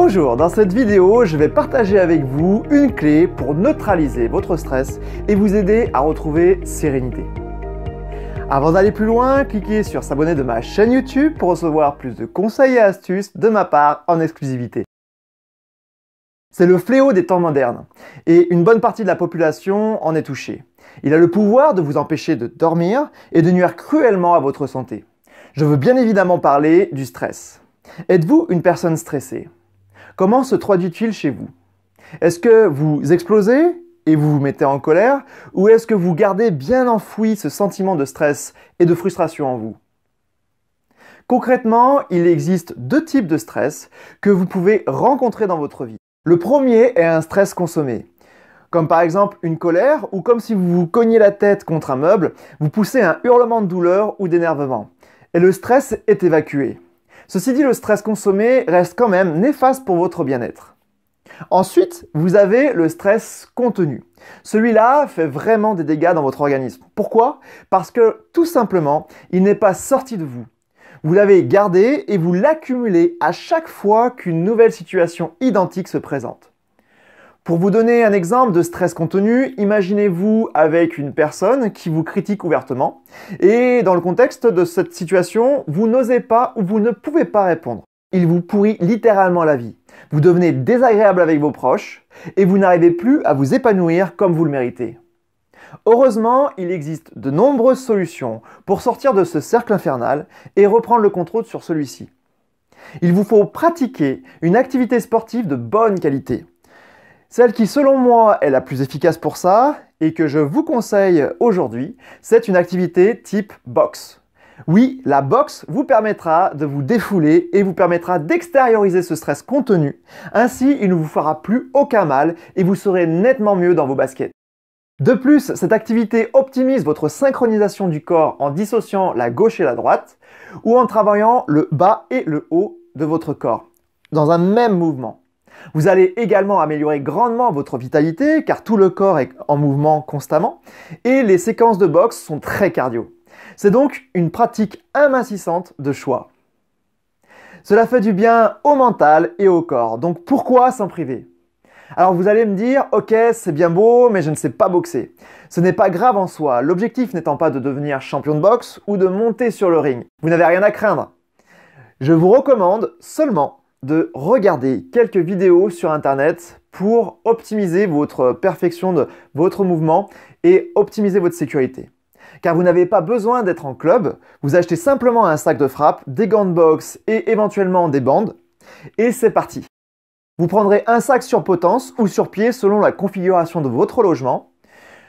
Bonjour, dans cette vidéo, je vais partager avec vous une clé pour neutraliser votre stress et vous aider à retrouver sérénité. Avant d'aller plus loin, cliquez sur s'abonner de ma chaîne YouTube pour recevoir plus de conseils et astuces de ma part en exclusivité. C'est le fléau des temps modernes, et une bonne partie de la population en est touchée. Il a le pouvoir de vous empêcher de dormir et de nuire cruellement à votre santé. Je veux bien évidemment parler du stress. Êtes-vous une personne stressée Comment se traduit-il chez vous Est-ce que vous explosez et vous vous mettez en colère ou est-ce que vous gardez bien enfoui ce sentiment de stress et de frustration en vous Concrètement, il existe deux types de stress que vous pouvez rencontrer dans votre vie. Le premier est un stress consommé, comme par exemple une colère ou comme si vous vous cognez la tête contre un meuble, vous poussez un hurlement de douleur ou d'énervement. Et le stress est évacué. Ceci dit, le stress consommé reste quand même néfaste pour votre bien-être. Ensuite, vous avez le stress contenu. Celui-là fait vraiment des dégâts dans votre organisme. Pourquoi Parce que tout simplement, il n'est pas sorti de vous. Vous l'avez gardé et vous l'accumulez à chaque fois qu'une nouvelle situation identique se présente. Pour vous donner un exemple de stress contenu, imaginez-vous avec une personne qui vous critique ouvertement, et dans le contexte de cette situation, vous n'osez pas ou vous ne pouvez pas répondre. Il vous pourrit littéralement la vie. Vous devenez désagréable avec vos proches et vous n'arrivez plus à vous épanouir comme vous le méritez. Heureusement, il existe de nombreuses solutions pour sortir de ce cercle infernal et reprendre le contrôle sur celui-ci. Il vous faut pratiquer une activité sportive de bonne qualité. Celle qui, selon moi, est la plus efficace pour ça et que je vous conseille aujourd'hui, c'est une activité type box. Oui, la boxe vous permettra de vous défouler et vous permettra d'extérioriser ce stress contenu. Ainsi, il ne vous fera plus aucun mal et vous serez nettement mieux dans vos baskets. De plus, cette activité optimise votre synchronisation du corps en dissociant la gauche et la droite ou en travaillant le bas et le haut de votre corps dans un même mouvement. Vous allez également améliorer grandement votre vitalité car tout le corps est en mouvement constamment et les séquences de boxe sont très cardio. C'est donc une pratique amincissante de choix. Cela fait du bien au mental et au corps, donc pourquoi s'en priver alors vous allez me dire, ok, c'est bien beau, mais je ne sais pas boxer. Ce n'est pas grave en soi, l'objectif n'étant pas de devenir champion de boxe ou de monter sur le ring. Vous n'avez rien à craindre. Je vous recommande seulement de regarder quelques vidéos sur Internet pour optimiser votre perfection de votre mouvement et optimiser votre sécurité. Car vous n'avez pas besoin d'être en club, vous achetez simplement un sac de frappe, des gants de boxe et éventuellement des bandes, et c'est parti. Vous prendrez un sac sur potence ou sur pied selon la configuration de votre logement.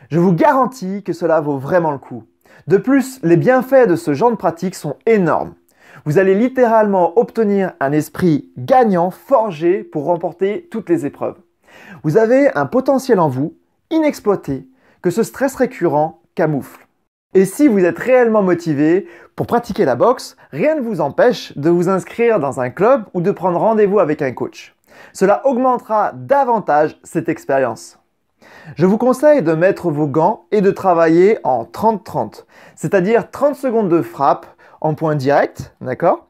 Je vous garantis que cela vaut vraiment le coup. De plus, les bienfaits de ce genre de pratique sont énormes. Vous allez littéralement obtenir un esprit gagnant, forgé pour remporter toutes les épreuves. Vous avez un potentiel en vous, inexploité, que ce stress récurrent camoufle. Et si vous êtes réellement motivé pour pratiquer la boxe, rien ne vous empêche de vous inscrire dans un club ou de prendre rendez-vous avec un coach. Cela augmentera davantage cette expérience. Je vous conseille de mettre vos gants et de travailler en 30-30, c'est-à-dire 30 secondes de frappe, en point direct, d'accord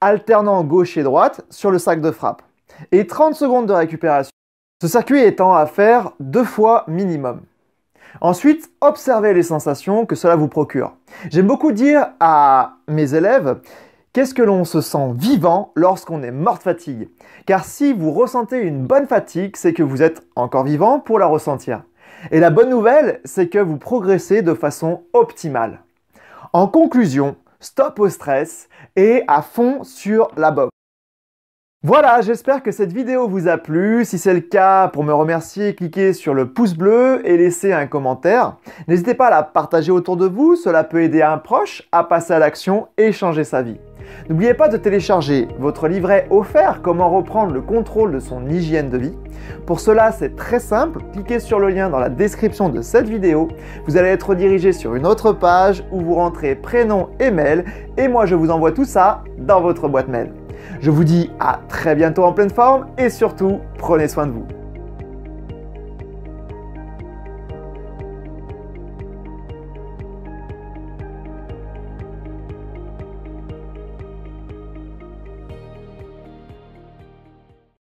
Alternant gauche et droite sur le sac de frappe. Et 30 secondes de récupération. Ce circuit étant à faire deux fois minimum. Ensuite, observez les sensations que cela vous procure. J'aime beaucoup dire à mes élèves qu'est-ce que l'on se sent vivant lorsqu'on est mort de fatigue. Car si vous ressentez une bonne fatigue, c'est que vous êtes encore vivant pour la ressentir. Et la bonne nouvelle, c'est que vous progressez de façon optimale. En conclusion, stop au stress et à fond sur la boxe. Voilà, j'espère que cette vidéo vous a plu. Si c'est le cas, pour me remercier, cliquez sur le pouce bleu et laissez un commentaire. N'hésitez pas à la partager autour de vous, cela peut aider un proche à passer à l'action et changer sa vie. N'oubliez pas de télécharger votre livret offert Comment reprendre le contrôle de son hygiène de vie. Pour cela, c'est très simple, cliquez sur le lien dans la description de cette vidéo. Vous allez être dirigé sur une autre page où vous rentrez prénom et mail et moi je vous envoie tout ça dans votre boîte mail. Je vous dis à très bientôt en pleine forme et surtout, prenez soin de vous.